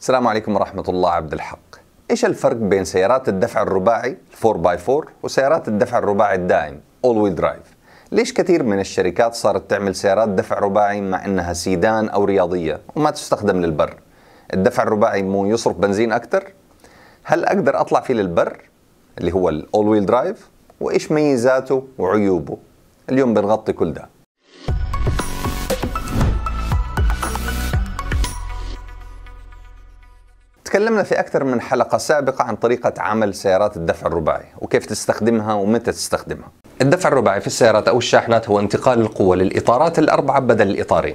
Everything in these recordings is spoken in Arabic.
السلام عليكم ورحمة الله عبد الحق إيش الفرق بين سيارات الدفع الرباعي 4x4 وسيارات الدفع الرباعي الدائم All Wheel Drive ليش كثير من الشركات صارت تعمل سيارات دفع رباعي مع انها سيدان او رياضيه وما تستخدم للبر الدفع الرباعي مو يصرف بنزين اكثر هل اقدر اطلع فيه للبر اللي هو الاول ويل درايف وايش ميزاته وعيوبه اليوم بنغطي كل ده تكلمنا في أكثر من حلقة سابقة عن طريقة عمل سيارات الدفع الرباعي وكيف تستخدمها ومتى تستخدمها الدفع الرباعي في السيارات أو الشاحنات هو انتقال القوة للإطارات الأربعة بدل الإطارين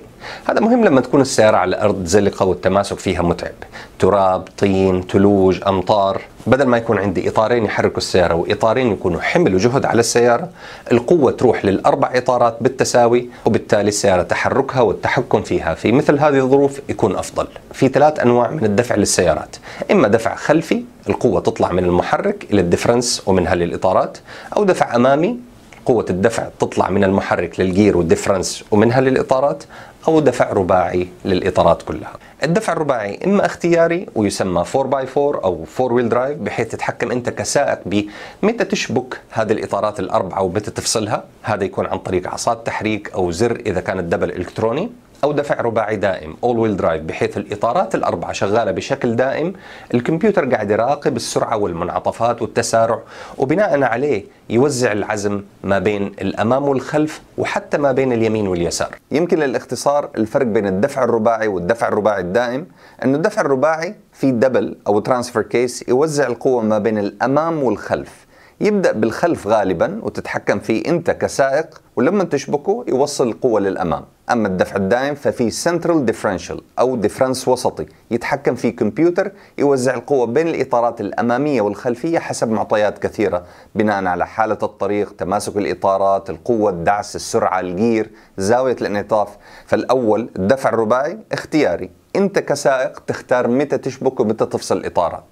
هذا مهم لما تكون السيارة على أرض زلقة والتماسك فيها متعب تراب، طين، ثلوج، أمطار بدل ما يكون عندي اطارين يحركوا السياره واطارين يكونوا حمل وجهد على السياره القوه تروح للاربع اطارات بالتساوي وبالتالي السياره تحركها والتحكم فيها في مثل هذه الظروف يكون افضل في ثلاث انواع من الدفع للسيارات اما دفع خلفي القوه تطلع من المحرك الى الدفرنس ومنها للاطارات او دفع امامي قوة الدفع تطلع من المحرك للجير والديفرنس ومنها للإطارات أو دفع رباعي للإطارات كلها الدفع الرباعي إما اختياري ويسمى 4x4 أو 4 wheel drive بحيث تتحكم أنت كسائق بمتى تشبك هذه الإطارات الأربعة ومتى تفصلها هذا يكون عن طريق عصات تحريك أو زر إذا كان الدبل إلكتروني أو دفع رباعي دائم أول ويل درايف بحيث الإطارات الأربعة شغالة بشكل دائم الكمبيوتر قاعد يراقب السرعة والمنعطفات والتسارع وبناء عليه يوزع العزم ما بين الأمام والخلف وحتى ما بين اليمين واليسار يمكن للاختصار الفرق بين الدفع الرباعي والدفع الرباعي الدائم أنه الدفع الرباعي في دبل أو ترانسفر كيس يوزع القوة ما بين الأمام والخلف يبدأ بالخلف غالبا وتتحكم فيه أنت كسائق ولما تشبكه يوصل القوة للأمام أما الدفع الدائم ففي سنترال ديفرنشال أو ديفرنس وسطي يتحكم فيه كمبيوتر يوزع القوة بين الإطارات الأمامية والخلفية حسب معطيات كثيرة بناء على حالة الطريق تماسك الإطارات القوة الدعس السرعة الجير زاوية الانعطاف فالأول الدفع الرباعي اختياري أنت كسائق تختار متى تشبك ومتى تفصل الإطارات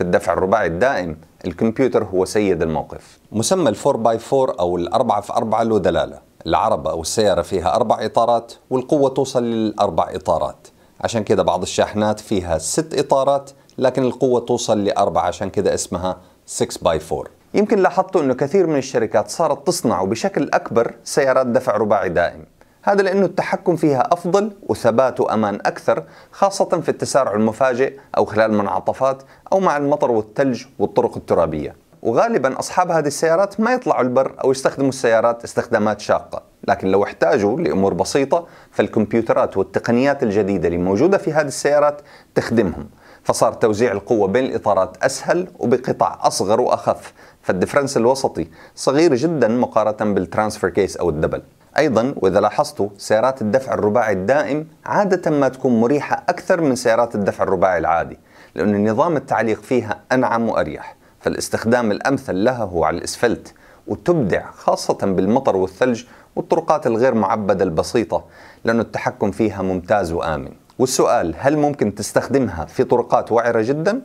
في الدفع الرباعي الدائم الكمبيوتر هو سيد الموقف مسمى ال4 باي 4 أو الأربعة في 4 له دلالة العربة أو السيارة فيها أربع إطارات والقوة توصل للأربع إطارات عشان كده بعض الشاحنات فيها ست إطارات لكن القوة توصل لأربعة عشان كده اسمها 6 باي 4 يمكن لاحظتوا أنه كثير من الشركات صارت تصنع بشكل أكبر سيارات دفع رباعي دائم هذا لأنه التحكم فيها أفضل وثبات وأمان أكثر خاصة في التسارع المفاجئ أو خلال منعطفات أو مع المطر والثلج والطرق الترابية وغالبا أصحاب هذه السيارات ما يطلعوا البر أو يستخدموا السيارات استخدامات شاقة لكن لو احتاجوا لأمور بسيطة فالكمبيوترات والتقنيات الجديدة اللي موجودة في هذه السيارات تخدمهم فصار توزيع القوة بين الإطارات أسهل وبقطع أصغر وأخف فالدفرنس الوسطي صغير جدا مقارنة بالترانسفير كيس أو الدبل أيضا وإذا لاحظتوا سيارات الدفع الرباعي الدائم عادة ما تكون مريحة أكثر من سيارات الدفع الرباعي العادي لأن نظام التعليق فيها أنعم وأريح فالاستخدام الأمثل لها هو على الإسفلت وتبدع خاصة بالمطر والثلج والطرقات الغير معبدة البسيطة لأن التحكم فيها ممتاز وآمن والسؤال هل ممكن تستخدمها في طرقات وعرة جدا؟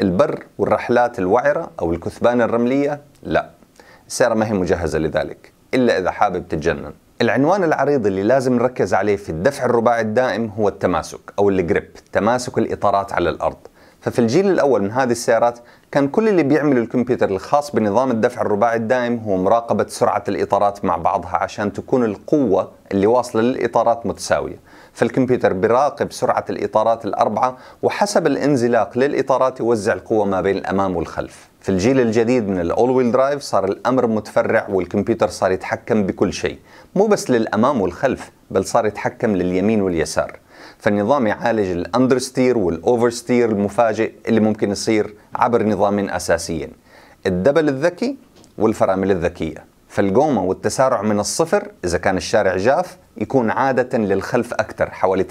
البر والرحلات الوعرة أو الكثبان الرملية؟ لا السيارة ما هي مجهزة لذلك إلا إذا حابب تتجنن العنوان العريض اللي لازم نركز عليه في الدفع الرباعي الدائم هو التماسك أو الجريب تماسك الإطارات على الأرض ففي الجيل الأول من هذه السيارات كان كل اللي بيعمل الكمبيوتر الخاص بنظام الدفع الرباعي الدائم هو مراقبة سرعة الإطارات مع بعضها عشان تكون القوة اللي واصلة للإطارات متساوية فالكمبيوتر بيراقب سرعة الإطارات الأربعة وحسب الانزلاق للإطارات يوزع القوة ما بين الأمام والخلف في الجيل الجديد من الاول ويل درايف صار الامر متفرع والكمبيوتر صار يتحكم بكل شيء مو بس للامام والخلف بل صار يتحكم لليمين واليسار فالنظام يعالج الاندرستير والاوفرستير المفاجئ اللي ممكن يصير عبر نظامين اساسيين الدبل الذكي والفرامل الذكيه فالقومة والتسارع من الصفر إذا كان الشارع جاف يكون عادة للخلف أكثر حوالي 80%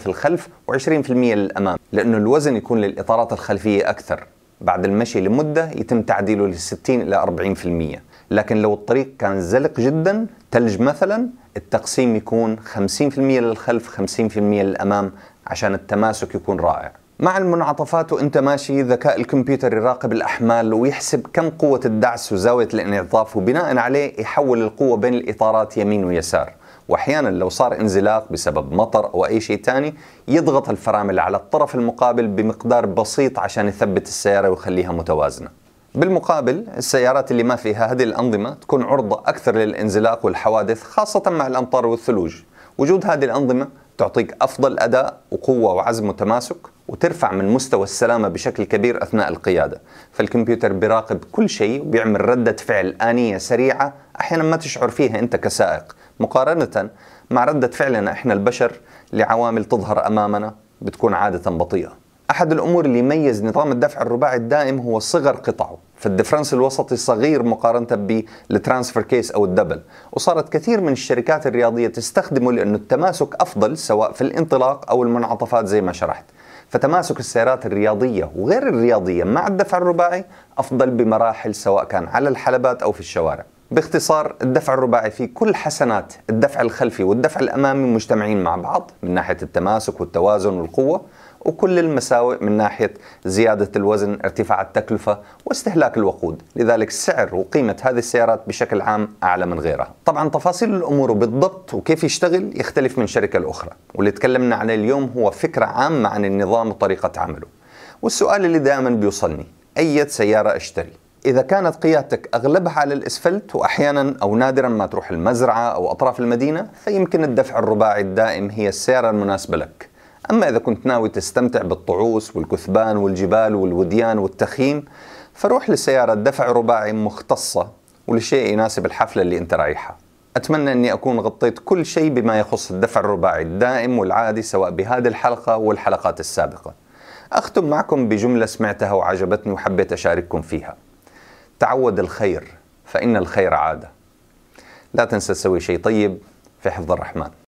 في الخلف و20% للأمام لأنه الوزن يكون للإطارات الخلفية أكثر بعد المشي لمدة يتم تعديله ل 60 إلى 40% لكن لو الطريق كان زلق جدا ثلج مثلا التقسيم يكون 50% للخلف 50% للأمام عشان التماسك يكون رائع مع المنعطفات وانت ماشي ذكاء الكمبيوتر يراقب الاحمال ويحسب كم قوه الدعس وزاويه الانعطاف وبناء عليه يحول القوه بين الاطارات يمين ويسار واحيانا لو صار انزلاق بسبب مطر او اي شيء ثاني يضغط الفرامل على الطرف المقابل بمقدار بسيط عشان يثبت السياره ويخليها متوازنه بالمقابل السيارات اللي ما فيها هذه الانظمه تكون عرضه اكثر للانزلاق والحوادث خاصه مع الامطار والثلوج وجود هذه الانظمه تعطيك افضل اداء وقوه وعزم وتماسك وترفع من مستوى السلامه بشكل كبير اثناء القياده، فالكمبيوتر بيراقب كل شيء وبيعمل رده فعل انيه سريعه احيانا ما تشعر فيها انت كسائق، مقارنه مع رده فعلنا احنا البشر لعوامل تظهر امامنا بتكون عاده بطيئه. احد الامور اللي يميز نظام الدفع الرباعي الدائم هو صغر قطعه فالدفرنس الوسطي صغير مقارنة بالترانسفير كيس أو الدبل وصارت كثير من الشركات الرياضية تستخدمه لأنه التماسك أفضل سواء في الانطلاق أو المنعطفات زي ما شرحت فتماسك السيارات الرياضية وغير الرياضية مع الدفع الرباعي أفضل بمراحل سواء كان على الحلبات أو في الشوارع باختصار الدفع الرباعي فيه كل حسنات الدفع الخلفي والدفع الأمامي مجتمعين مع بعض من ناحية التماسك والتوازن والقوة وكل المساوئ من ناحية زيادة الوزن ارتفاع التكلفة واستهلاك الوقود لذلك السعر وقيمة هذه السيارات بشكل عام أعلى من غيرها طبعا تفاصيل الأمور بالضبط وكيف يشتغل يختلف من شركة لأخرى واللي تكلمنا عنه اليوم هو فكرة عامة عن النظام وطريقة عمله والسؤال اللي دائما بيوصلني أي سيارة أشتري؟ إذا كانت قيادتك أغلبها على الإسفلت وأحيانا أو نادرا ما تروح المزرعة أو أطراف المدينة فيمكن الدفع الرباعي الدائم هي السيارة المناسبة لك أما إذا كنت ناوي تستمتع بالطعوس والكثبان والجبال والوديان والتخييم فروح لسيارة دفع رباعي مختصة ولشيء يناسب الحفلة اللي أنت رايحها أتمنى أني أكون غطيت كل شيء بما يخص الدفع الرباعي الدائم والعادي سواء بهذه الحلقة والحلقات السابقة أختم معكم بجملة سمعتها وعجبتني وحبيت أشارككم فيها تعود الخير فإن الخير عادة لا تنسى تسوي شيء طيب في حفظ الرحمن